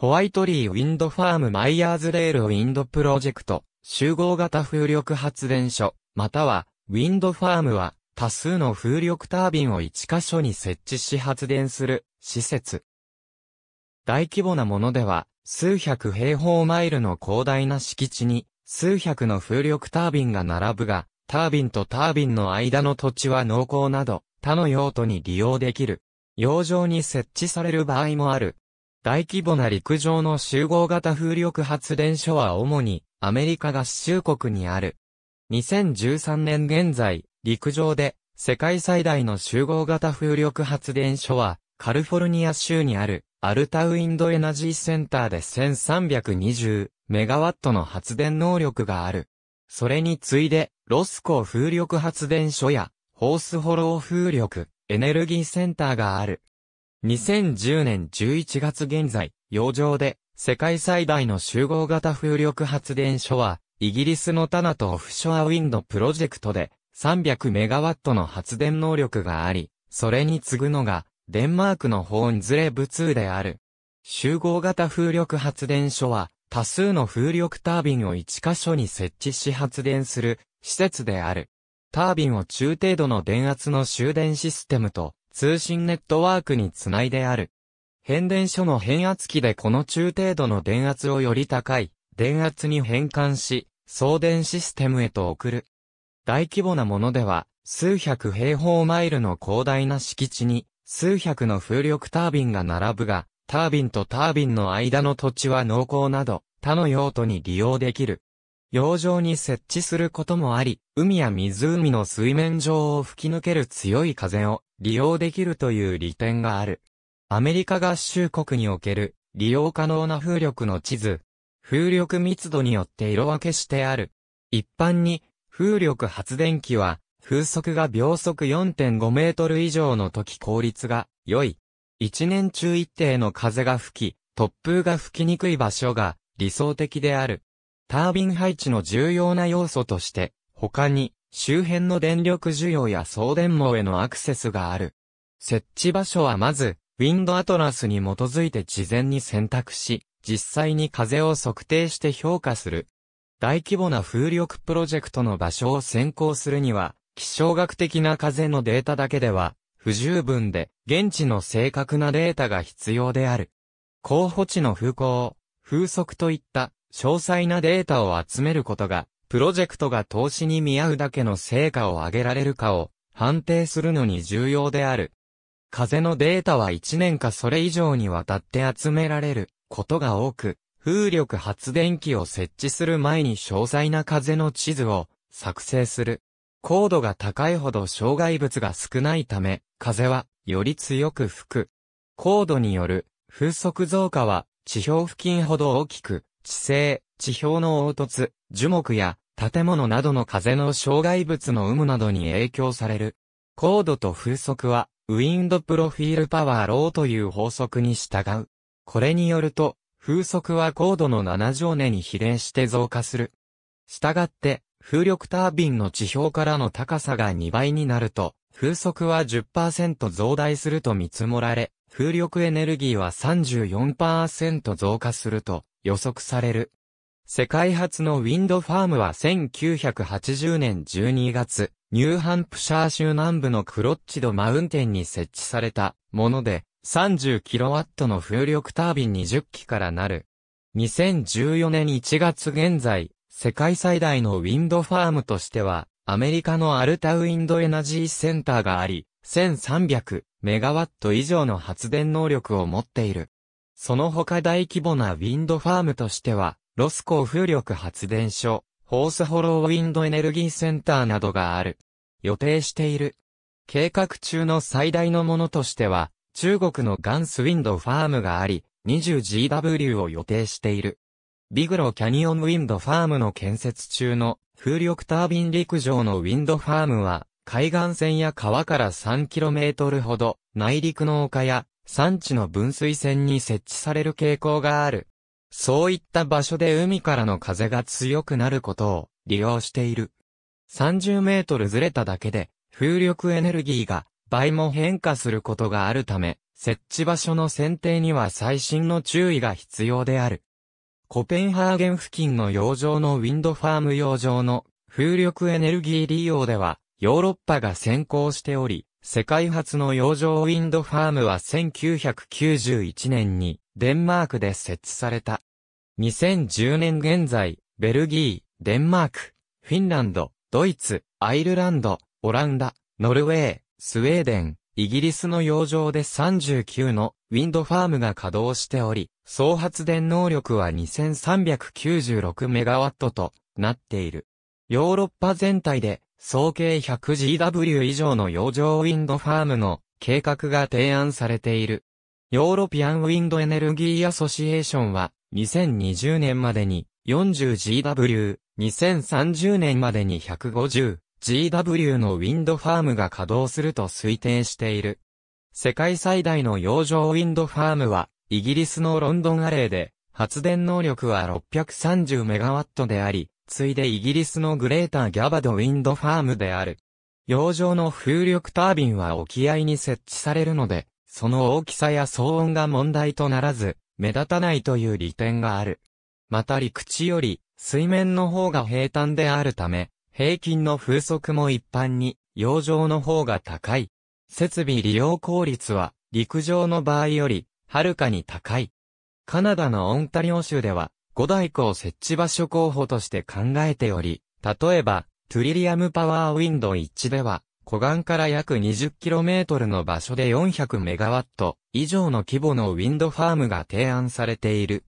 ホワイトリーウィンドファームマイヤーズレールウィンドプロジェクト、集合型風力発電所、または、ウィンドファームは、多数の風力タービンを1箇所に設置し発電する、施設。大規模なものでは、数百平方マイルの広大な敷地に、数百の風力タービンが並ぶが、タービンとタービンの間の土地は濃厚など、他の用途に利用できる。洋上に設置される場合もある。大規模な陸上の集合型風力発電所は主にアメリカ合衆国にある。2013年現在、陸上で世界最大の集合型風力発電所はカルフォルニア州にあるアルタウインドエナジーセンターで1320メガワットの発電能力がある。それに次いでロスコ風力発電所やホースホロー風力エネルギーセンターがある。2010年11月現在、洋上で、世界最大の集合型風力発電所は、イギリスのタナとオフショアウィンドプロジェクトで、300メガワットの発電能力があり、それに次ぐのが、デンマークのホーンズレブ2である。集合型風力発電所は、多数の風力タービンを1箇所に設置し発電する施設である。タービンを中程度の電圧の終電システムと通信ネットワークにつないである。変電所の変圧器でこの中程度の電圧をより高い電圧に変換し、送電システムへと送る。大規模なものでは、数百平方マイルの広大な敷地に、数百の風力タービンが並ぶが、タービンとタービンの間の土地は濃厚など、他の用途に利用できる。洋上に設置することもあり、海や湖の水面上を吹き抜ける強い風を利用できるという利点がある。アメリカ合衆国における利用可能な風力の地図。風力密度によって色分けしてある。一般に風力発電機は風速が秒速4.5メートル以上の時効率が良い。一年中一定の風が吹き、突風が吹きにくい場所が理想的である。タービン配置の重要な要素として、他に周辺の電力需要や送電網へのアクセスがある。設置場所はまず、ウィンドアトラスに基づいて事前に選択し、実際に風を測定して評価する。大規模な風力プロジェクトの場所を先行するには、気象学的な風のデータだけでは、不十分で、現地の正確なデータが必要である。候補地の風向、風速といった、詳細なデータを集めることがプロジェクトが投資に見合うだけの成果を上げられるかを判定するのに重要である。風のデータは1年かそれ以上にわたって集められることが多く、風力発電機を設置する前に詳細な風の地図を作成する。高度が高いほど障害物が少ないため、風はより強く吹く。高度による風速増加は地表付近ほど大きく、地勢、地表の凹凸、樹木や建物などの風の障害物の有無などに影響される。高度と風速は、ウィンドプロフィールパワーローという法則に従う。これによると、風速は高度の7乗値に比例して増加する。したがって、風力タービンの地表からの高さが2倍になると、風速は10%増大すると見積もられ、風力エネルギーは34%増加すると予測される。世界初のウィンドファームは1980年12月、ニューハンプシャー州南部のクロッチドマウンテンに設置されたもので、30kW の風力タービン20機からなる。2014年1月現在、世界最大のウィンドファームとしては、アメリカのアルタウィンドエナジーセンターがあり、1300メガワット以上の発電能力を持っている。その他大規模なウィンドファームとしては、ロスコー風力発電所、ホースホローウィンドエネルギーセンターなどがある。予定している。計画中の最大のものとしては、中国のガンスウィンドファームがあり、20GW を予定している。ビグロキャニオンウィンドファームの建設中の風力タービン陸上のウィンドファームは、海岸線や川から 3km ほど、内陸の丘や山地の分水線に設置される傾向がある。そういった場所で海からの風が強くなることを利用している。30メートルずれただけで、風力エネルギーが倍も変化することがあるため、設置場所の選定には最新の注意が必要である。コペンハーゲン付近の洋上のウィンドファーム洋上の風力エネルギー利用では、ヨーロッパが先行しており、世界初の洋上ウィンドファームは1991年にデンマークで設置された。2010年現在、ベルギー、デンマーク、フィンランド、ドイツ、アイルランド、オランダ、ノルウェー、スウェーデン、イギリスの洋上で39のウィンドファームが稼働しており、総発電能力は2396メガワットとなっている。ヨーロッパ全体で総計 100GW 以上の洋上ウィンドファームの計画が提案されている。ヨーロピアンウィンドエネルギーアソシエーションは2020年までに 40GW、2030年までに 150GW のウィンドファームが稼働すると推定している。世界最大の洋上ウィンドファームはイギリスのロンドンアレーで発電能力は 630MW であり、次いでイギリスのグレーターギャバドウィンドファームである。洋上の風力タービンは沖合に設置されるので、その大きさや騒音が問題とならず、目立たないという利点がある。また陸地より水面の方が平坦であるため、平均の風速も一般に洋上の方が高い。設備利用効率は陸上の場合よりはるかに高い。カナダのオンタリオ州では五大湖を設置場所候補として考えており、例えば、トゥリリアムパワーウィンド1では、湖岸から約 20km の場所で 400MW 以上の規模のウィンドファームが提案されている。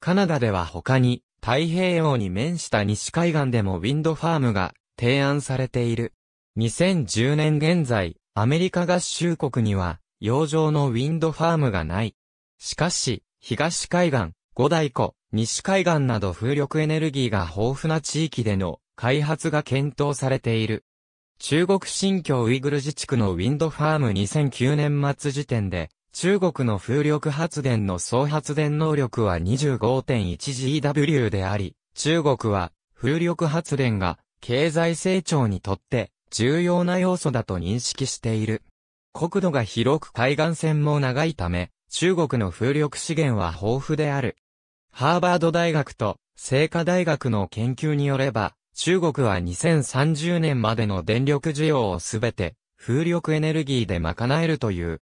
カナダでは他に、太平洋に面した西海岸でもウィンドファームが提案されている。2010年現在、アメリカ合衆国には、洋上のウィンドファームがない。しかし、東海岸、五大湖、西海岸など風力エネルギーが豊富な地域での開発が検討されている。中国新疆ウイグル自治区のウィンドファーム2009年末時点で、中国の風力発電の総発電能力は 25.1GW であり、中国は風力発電が経済成長にとって重要な要素だと認識している。国土が広く海岸線も長いため、中国の風力資源は豊富である。ハーバード大学と聖火大学の研究によれば、中国は2030年までの電力需要をすべて風力エネルギーで賄えるという。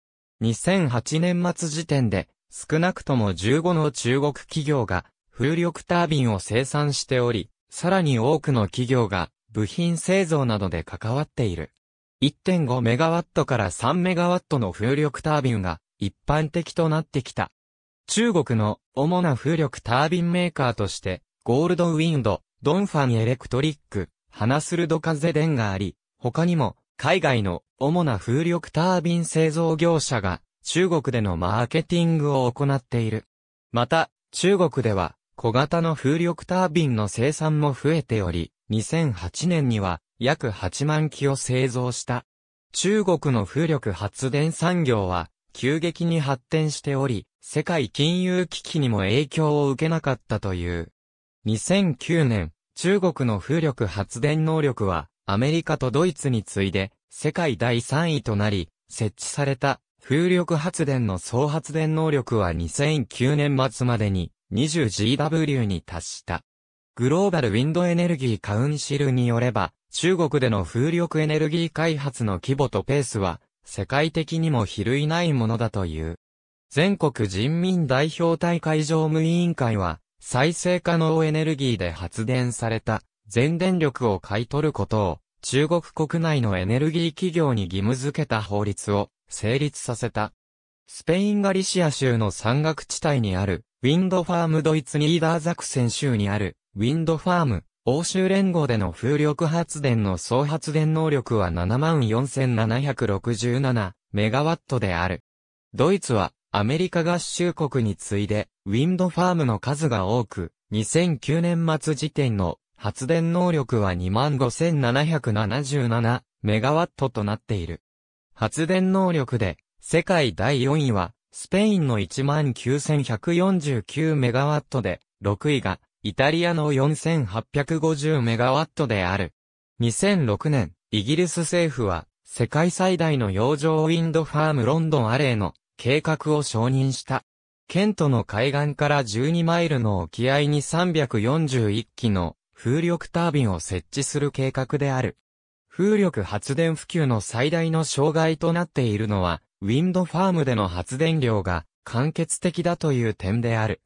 2008年末時点で少なくとも15の中国企業が風力タービンを生産しており、さらに多くの企業が部品製造などで関わっている。1.5メガワットから3メガワットの風力タービンが一般的となってきた。中国の主な風力タービンメーカーとして、ゴールドウィンド、ドンファンエレクトリック、ハナスルド風電があり、他にも海外の主な風力タービン製造業者が中国でのマーケティングを行っている。また、中国では小型の風力タービンの生産も増えており、2008年には約8万機を製造した。中国の風力発電産業は急激に発展しており、世界金融危機にも影響を受けなかったという。2009年、中国の風力発電能力は、アメリカとドイツに次いで、世界第3位となり、設置された風力発電の総発電能力は2009年末までに 20GW に達した。グローバルウィンドエネルギーカウンシルによれば、中国での風力エネルギー開発の規模とペースは、世界的にも比類ないものだという。全国人民代表大会常務委員会は、再生可能エネルギーで発電された全電力を買い取ることを、中国国内のエネルギー企業に義務付けた法律を成立させた。スペインガリシア州の山岳地帯にある、ウィンドファームドイツニーダーザクセン州にある、ウィンドファーム、欧州連合での風力発電の総発電能力は74,767メガワットである。ドイツはアメリカ合衆国に次いで、ウィンドファームの数が多く、2009年末時点の発電能力は25,777メガワットとなっている。発電能力で、世界第4位は、スペインの19,149メガワットで、6位が、イタリアの4850メガワットである。2006年、イギリス政府は、世界最大の洋上ウィンドファームロンドンアレーの計画を承認した。ケントの海岸から12マイルの沖合に341機の風力タービンを設置する計画である。風力発電普及の最大の障害となっているのは、ウィンドファームでの発電量が完結的だという点である。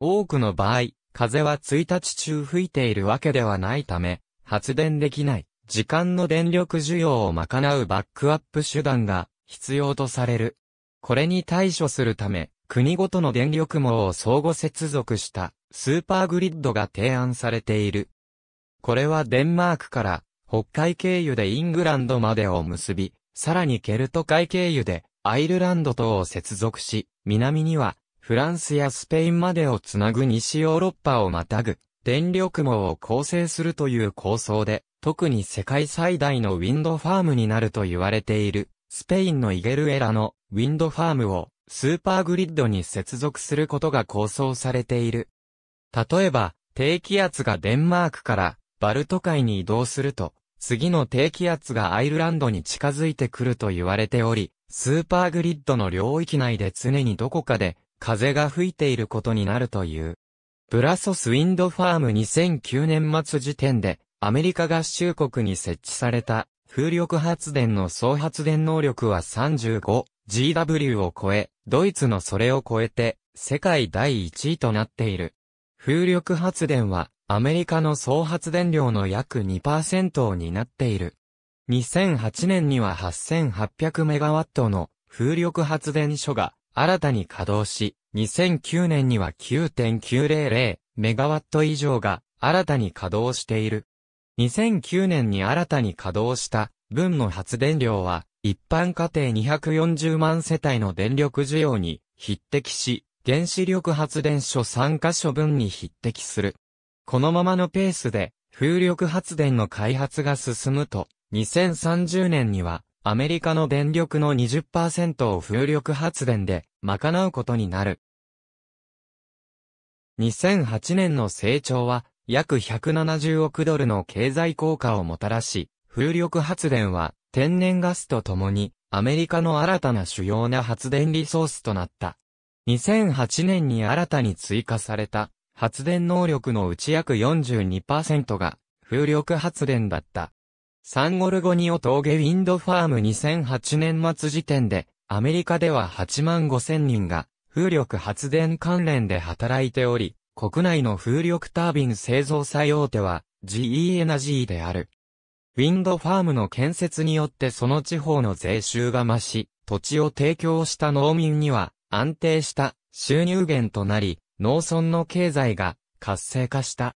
多くの場合、風は1日中吹いているわけではないため、発電できない、時間の電力需要を賄うバックアップ手段が必要とされる。これに対処するため、国ごとの電力網を相互接続したスーパーグリッドが提案されている。これはデンマークから北海経由でイングランドまでを結び、さらにケルト海経由でアイルランドとを接続し、南にはフランスやスペインまでをつなぐ西ヨーロッパをまたぐ電力網を構成するという構想で、特に世界最大のウィンドファームになると言われている。スペインのイゲルエラのウィンドファームをスーパーグリッドに接続することが構想されている。例えば、低気圧がデンマークからバルト海に移動すると、次の低気圧がアイルランドに近づいてくると言われており、スーパーグリッドの領域内で常にどこかで風が吹いていることになるという。ブラソスウィンドファーム2009年末時点でアメリカ合衆国に設置された風力発電の総発電能力は 35GW を超え、ドイツのそれを超えて、世界第1位となっている。風力発電は、アメリカの総発電量の約2%を担っている。2008年には 8800MW の風力発電所が新たに稼働し、2009年には 9.900MW 以上が新たに稼働している。2009年に新たに稼働した分の発電量は、一般家庭240万世帯の電力需要に匹敵し、原子力発電所3カ所分に匹敵する。このままのペースで、風力発電の開発が進むと、2030年には、アメリカの電力の20%を風力発電で賄うことになる。2008年の成長は約170億ドルの経済効果をもたらし、風力発電は天然ガスとともにアメリカの新たな主要な発電リソースとなった。2008年に新たに追加された発電能力のうち約42%が風力発電だった。サンゴルゴニオ峠ウィンドファーム2008年末時点でアメリカでは8万5 0人が風力発電関連で働いており、国内の風力タービン製造最大手は GE エナジーである。ウィンドファームの建設によってその地方の税収が増し、土地を提供した農民には安定した収入源となり、農村の経済が活性化した。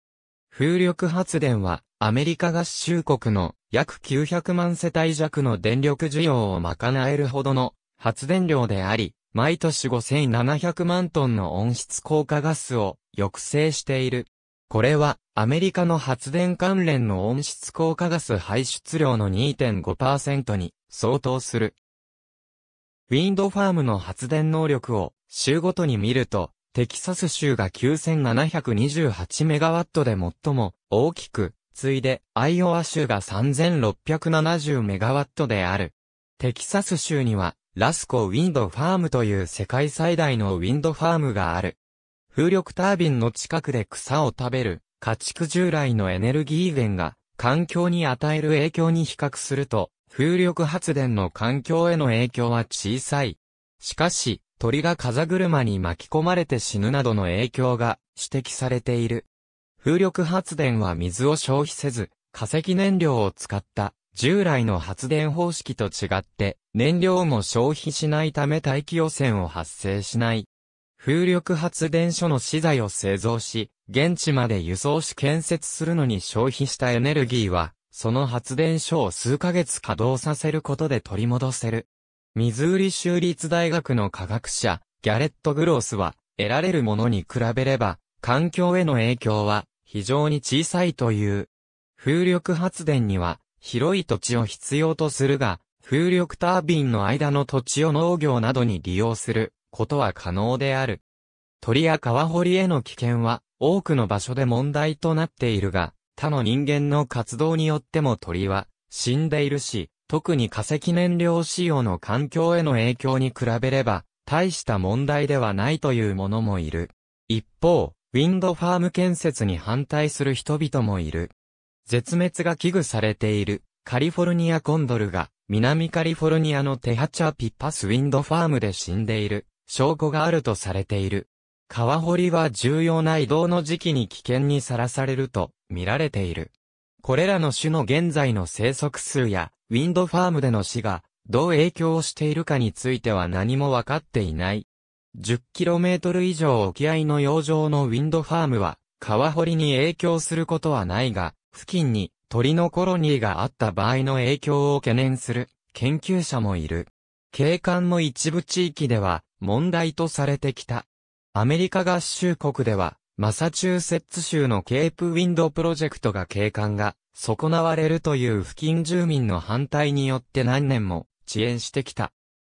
風力発電はアメリカ合衆国の約900万世帯弱の電力需要を賄えるほどの発電量であり、毎年5700万トンの温室効果ガスを抑制している。これは、アメリカの発電関連の温室効果ガス排出量の2.5%に相当する。ウィンドファームの発電能力を州ごとに見ると、テキサス州が9728メガワットで最も大きく、次いでアイオワ州が3670メガワットである。テキサス州にはラスコウィンドファームという世界最大のウィンドファームがある。風力タービンの近くで草を食べる、家畜従来のエネルギー源が、環境に与える影響に比較すると、風力発電の環境への影響は小さい。しかし、鳥が風車に巻き込まれて死ぬなどの影響が指摘されている。風力発電は水を消費せず、化石燃料を使った従来の発電方式と違って、燃料も消費しないため大気汚染を発生しない。風力発電所の資材を製造し、現地まで輸送し建設するのに消費したエネルギーは、その発電所を数ヶ月稼働させることで取り戻せる。ミズーリ州立大学の科学者、ギャレット・グロースは、得られるものに比べれば、環境への影響は非常に小さいという。風力発電には広い土地を必要とするが、風力タービンの間の土地を農業などに利用することは可能である。鳥や川掘りへの危険は、多くの場所で問題となっているが、他の人間の活動によっても鳥は、死んでいるし、特に化石燃料使用の環境への影響に比べれば、大した問題ではないというものもいる。一方、ウィンドファーム建設に反対する人々もいる。絶滅が危惧されているカリフォルニアコンドルが南カリフォルニアのテハチャピッパスウィンドファームで死んでいる。証拠があるとされている。川堀は重要な移動の時期に危険にさらされると見られている。これらの種の現在の生息数や、ウィンドファームでの死が、どう影響をしているかについては何もわかっていない。10km 以上沖合の洋上のウィンドファームは、川堀に影響することはないが、付近に鳥のコロニーがあった場合の影響を懸念する研究者もいる。景観の一部地域では、問題とされてきた。アメリカ合衆国では、マサチューセッツ州のケープウィンドプロジェクトが景観が損なわれるという付近住民の反対によって何年も遅延してきた。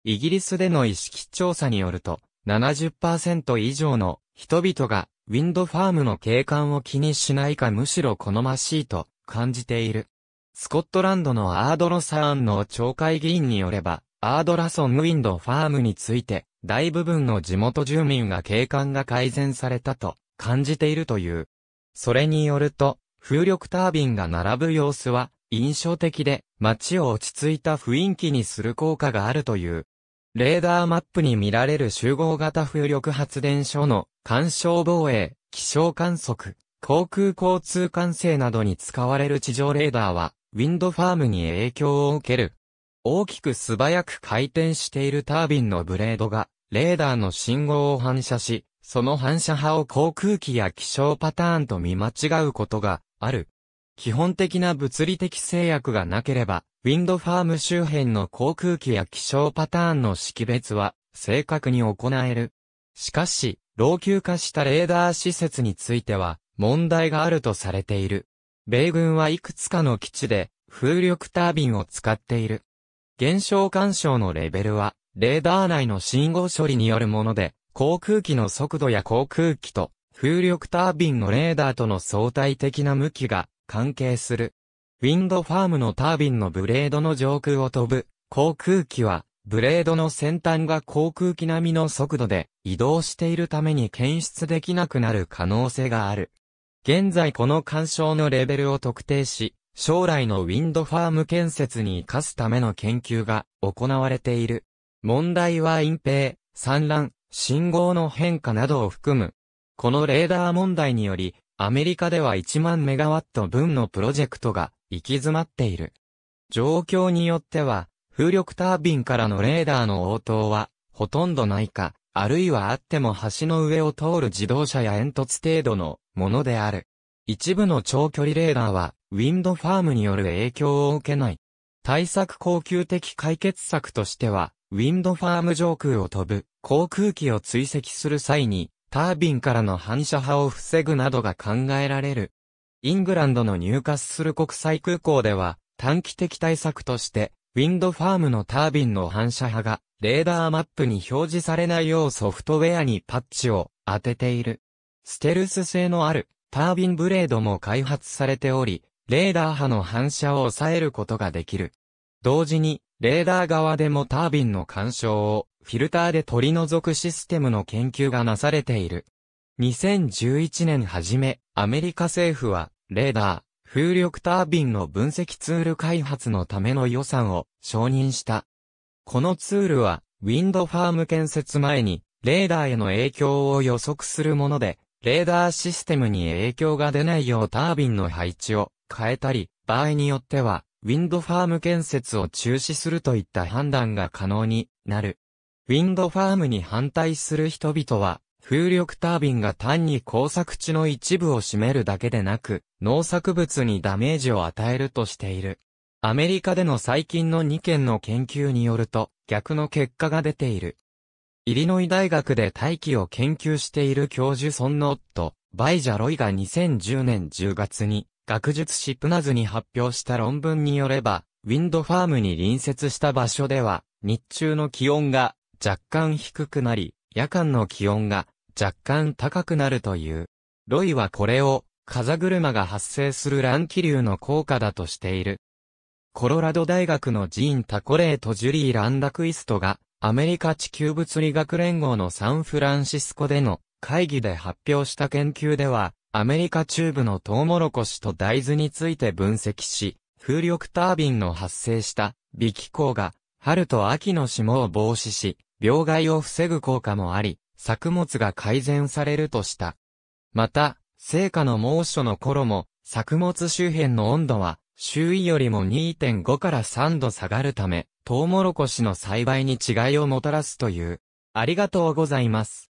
イギリスでの意識調査によると70%以上の人々がウィンドファームの景観を気にしないかむしろ好ましいと感じている。スコットランドのアードロサーンの町会議員によれば、アードラソンウィンドファームについて、大部分の地元住民が景観が改善されたと感じているという。それによると、風力タービンが並ぶ様子は印象的で街を落ち着いた雰囲気にする効果があるという。レーダーマップに見られる集合型風力発電所の干渉防衛、気象観測、航空交通管制などに使われる地上レーダーは、ウィンドファームに影響を受ける大きく素早く回転しているタービンのブレードが、レーダーの信号を反射し、その反射波を航空機や気象パターンと見間違うことがある。基本的な物理的制約がなければ、ウィンドファーム周辺の航空機や気象パターンの識別は正確に行える。しかし、老朽化したレーダー施設については問題があるとされている。米軍はいくつかの基地で風力タービンを使っている。現象干渉のレベルは、レーダー内の信号処理によるもので、航空機の速度や航空機と、風力タービンのレーダーとの相対的な向きが関係する。ウィンドファームのタービンのブレードの上空を飛ぶ航空機は、ブレードの先端が航空機並みの速度で移動しているために検出できなくなる可能性がある。現在この干渉のレベルを特定し、将来のウィンドファーム建設に活かすための研究が行われている。問題は隠蔽、散乱、信号の変化などを含む。このレーダー問題により、アメリカでは1万メガワット分のプロジェクトが行き詰まっている。状況によっては、風力タービンからのレーダーの応答は、ほとんどないか、あるいはあっても橋の上を通る自動車や煙突程度のものである。一部の長距離レーダーは、ウィンドファームによる影響を受けない。対策恒久的解決策としては、ウィンドファーム上空を飛ぶ、航空機を追跡する際に、タービンからの反射波を防ぐなどが考えられる。イングランドの入荷する国際空港では、短期的対策として、ウィンドファームのタービンの反射波が、レーダーマップに表示されないようソフトウェアにパッチを当てている。ステルス性のあるタービンブレードも開発されており、レーダー波の反射を抑えることができる。同時に、レーダー側でもタービンの干渉をフィルターで取り除くシステムの研究がなされている。2011年初め、アメリカ政府は、レーダー、風力タービンの分析ツール開発のための予算を承認した。このツールは、ウィンドファーム建設前に、レーダーへの影響を予測するもので、レーダーシステムに影響が出ないようタービンの配置を変えたり、場合によっては、ウィンドファーム建設を中止するといった判断が可能になる。ウィンドファームに反対する人々は、風力タービンが単に工作地の一部を占めるだけでなく、農作物にダメージを与えるとしている。アメリカでの最近の2件の研究によると、逆の結果が出ている。イリノイ大学で大気を研究している教授ソンノット、バイジャロイが2010年10月に、学術誌プナズに発表した論文によれば、ウィンドファームに隣接した場所では、日中の気温が若干低くなり、夜間の気温が若干高くなるという。ロイはこれを、風車が発生する乱気流の効果だとしている。コロラド大学のジーン・タコレーとジュリー・ランダクイストがアメリカ地球物理学連合のサンフランシスコでの会議で発表した研究では、アメリカ中部のトウモロコシと大豆について分析し、風力タービンの発生した微気候が春と秋の霜を防止し、病害を防ぐ効果もあり、作物が改善されるとした。また、成果の猛暑の頃も、作物周辺の温度は、周囲よりも2.5から3度下がるため、トウモロコシの栽培に違いをもたらすという。ありがとうございます。